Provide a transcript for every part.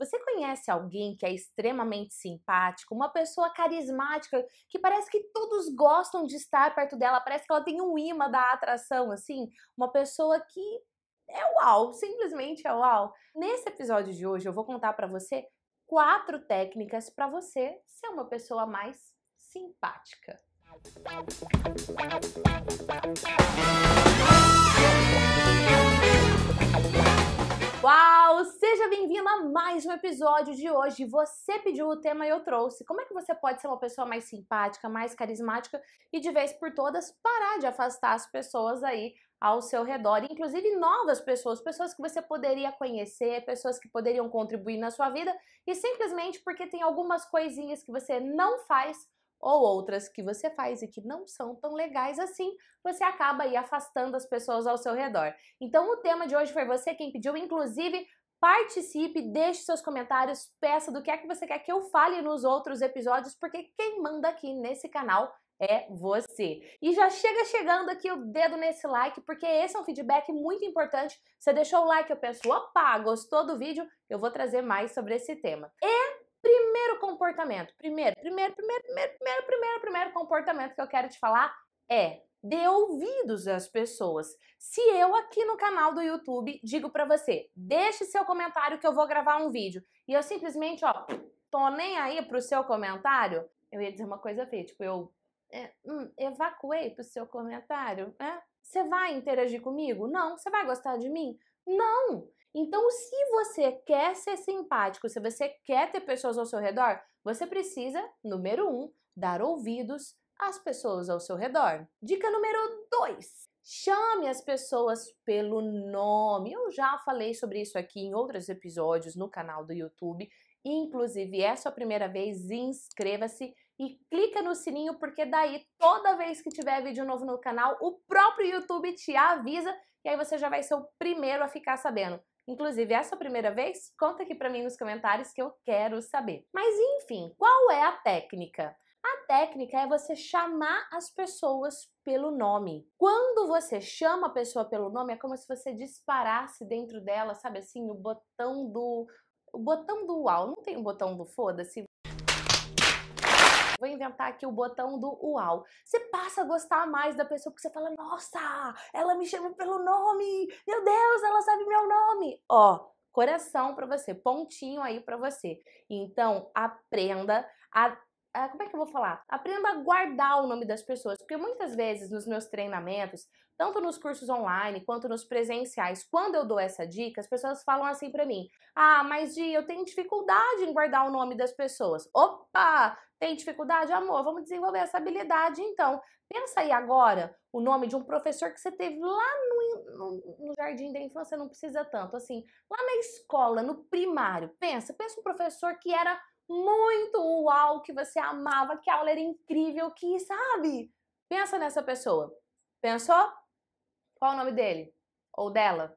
Você conhece alguém que é extremamente simpático, uma pessoa carismática, que parece que todos gostam de estar perto dela, parece que ela tem um imã da atração, assim? Uma pessoa que é uau, simplesmente é uau. Nesse episódio de hoje eu vou contar para você quatro técnicas para você ser uma pessoa mais simpática. Música mais um episódio de hoje. Você pediu o tema e eu trouxe. Como é que você pode ser uma pessoa mais simpática, mais carismática e de vez por todas parar de afastar as pessoas aí ao seu redor, inclusive novas pessoas, pessoas que você poderia conhecer, pessoas que poderiam contribuir na sua vida e simplesmente porque tem algumas coisinhas que você não faz ou outras que você faz e que não são tão legais assim, você acaba aí afastando as pessoas ao seu redor. Então o tema de hoje foi você quem pediu, inclusive Participe, deixe seus comentários, peça do que é que você quer que eu fale nos outros episódios, porque quem manda aqui nesse canal é você. E já chega chegando aqui o dedo nesse like, porque esse é um feedback muito importante. Você deixou o like, eu penso, opa, gostou do vídeo? Eu vou trazer mais sobre esse tema. E primeiro comportamento, primeiro, primeiro, primeiro, primeiro, primeiro, primeiro, primeiro comportamento que eu quero te falar é dê ouvidos às pessoas. Se eu aqui no canal do YouTube digo para você, deixe seu comentário que eu vou gravar um vídeo, e eu simplesmente, ó, tô nem aí pro seu comentário, eu ia dizer uma coisa feia, tipo, eu é, hum, evacuei pro seu comentário, né? Você vai interagir comigo? Não. Você vai gostar de mim? Não. Então, se você quer ser simpático, se você quer ter pessoas ao seu redor, você precisa, número um, dar ouvidos as pessoas ao seu redor. Dica número 2. Chame as pessoas pelo nome. Eu já falei sobre isso aqui em outros episódios no canal do YouTube. Inclusive, é sua primeira vez, inscreva-se e clica no sininho, porque daí toda vez que tiver vídeo novo no canal, o próprio YouTube te avisa e aí você já vai ser o primeiro a ficar sabendo. Inclusive, essa é sua primeira vez? Conta aqui para mim nos comentários que eu quero saber. Mas enfim, qual é a técnica? A técnica é você chamar as pessoas pelo nome. Quando você chama a pessoa pelo nome, é como se você disparasse dentro dela, sabe assim, o botão do. O botão do uau. Não tem o um botão do foda-se. Vou inventar aqui o botão do uau. Você passa a gostar mais da pessoa porque você fala: Nossa, ela me chama pelo nome! Meu Deus, ela sabe meu nome! Ó, coração para você, pontinho aí para você. Então, aprenda a ah, como é que eu vou falar? Aprenda a guardar o nome das pessoas, porque muitas vezes nos meus treinamentos, tanto nos cursos online quanto nos presenciais, quando eu dou essa dica, as pessoas falam assim para mim: "Ah, mas Di, eu tenho dificuldade em guardar o nome das pessoas". Opa, tem dificuldade, amor, vamos desenvolver essa habilidade então. Pensa aí agora o nome de um professor que você teve lá no, no, no jardim da infância, não precisa tanto, assim, lá na escola, no primário. Pensa, pensa um professor que era muito uau, que você amava, que a aula era incrível, que sabe? Pensa nessa pessoa. Pensou? Qual é o nome dele? Ou dela?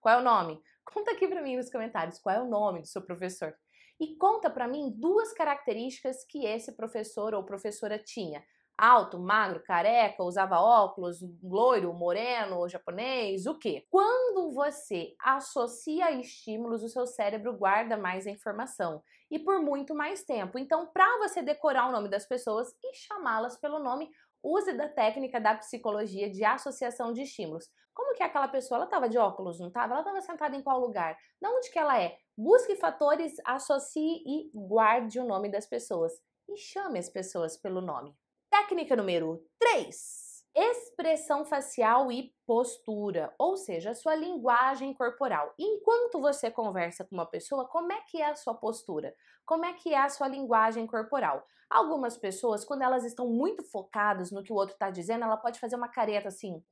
Qual é o nome? Conta aqui para mim nos comentários qual é o nome do seu professor. E conta para mim duas características que esse professor ou professora tinha. Alto, magro, careca, usava óculos, loiro, moreno, japonês, o quê? Quando você associa estímulos, o seu cérebro guarda mais a informação e por muito mais tempo. Então, para você decorar o nome das pessoas e chamá-las pelo nome, use da técnica da psicologia de associação de estímulos. Como que aquela pessoa, ela estava de óculos, não estava? Ela estava sentada em qual lugar? De onde que ela é? Busque fatores, associe e guarde o nome das pessoas. E chame as pessoas pelo nome. Técnica número 3 expressão facial e postura, ou seja, sua linguagem corporal. Enquanto você conversa com uma pessoa, como é que é a sua postura? Como é que é a sua linguagem corporal? Algumas pessoas, quando elas estão muito focadas no que o outro está dizendo, ela pode fazer uma careta assim,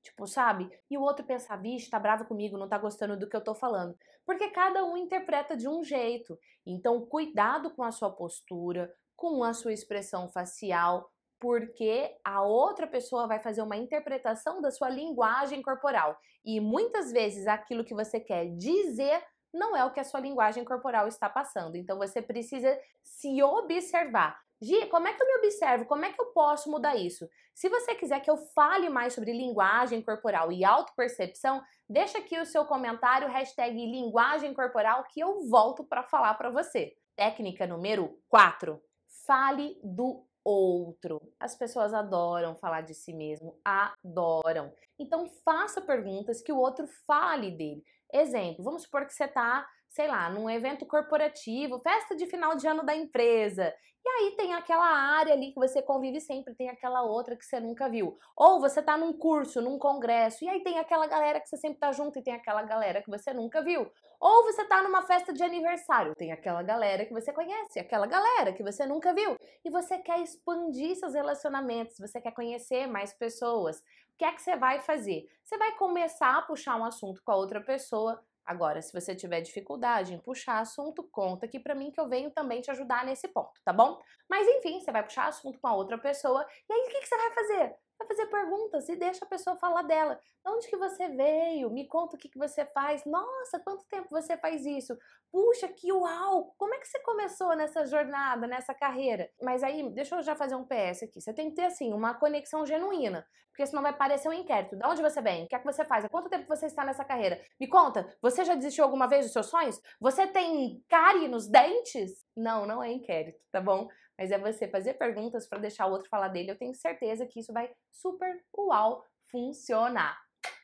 Tipo, sabe? E o outro pensa, vixe, tá bravo comigo, não tá gostando do que eu tô falando. Porque cada um interpreta de um jeito. Então, cuidado com a sua postura, com a sua expressão facial, porque a outra pessoa vai fazer uma interpretação da sua linguagem corporal. E muitas vezes aquilo que você quer dizer não é o que a sua linguagem corporal está passando. Então você precisa se observar. Gi, como é que eu me observo? Como é que eu posso mudar isso? Se você quiser que eu fale mais sobre linguagem corporal e autopercepção, deixa aqui o seu comentário, hashtag linguagem corporal, que eu volto para falar para você. Técnica número 4. Fale do outro. As pessoas adoram falar de si mesmo, adoram. Então faça perguntas que o outro fale dele. Exemplo, vamos supor que você está sei lá, num evento corporativo, festa de final de ano da empresa. E aí tem aquela área ali que você convive sempre, tem aquela outra que você nunca viu. Ou você tá num curso, num congresso, e aí tem aquela galera que você sempre tá junto e tem aquela galera que você nunca viu. Ou você tá numa festa de aniversário, tem aquela galera que você conhece, aquela galera que você nunca viu. E você quer expandir seus relacionamentos, você quer conhecer mais pessoas. O que é que você vai fazer? Você vai começar a puxar um assunto com a outra pessoa Agora, se você tiver dificuldade em puxar assunto, conta aqui para mim que eu venho também te ajudar nesse ponto, tá bom? Mas enfim, você vai puxar assunto com a outra pessoa e aí o que, que você vai fazer? vai fazer perguntas e deixa a pessoa falar dela. De onde que você veio? Me conta o que, que você faz. Nossa, quanto tempo você faz isso? Puxa, que uau! Como é que você começou nessa jornada, nessa carreira? Mas aí, deixa eu já fazer um PS aqui. Você tem que ter, assim, uma conexão genuína. Porque senão vai parecer um inquérito. De onde você vem? O que é que você faz? Há quanto tempo você está nessa carreira? Me conta, você já desistiu alguma vez dos seus sonhos? Você tem cárie nos dentes? Não, não é inquérito, tá bom? mas é você fazer perguntas para deixar o outro falar dele. Eu tenho certeza que isso vai super uau funcionar.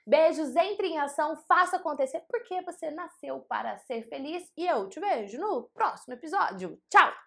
Beijos, entre em ação, faça acontecer porque você nasceu para ser feliz e eu te vejo no próximo episódio. Tchau!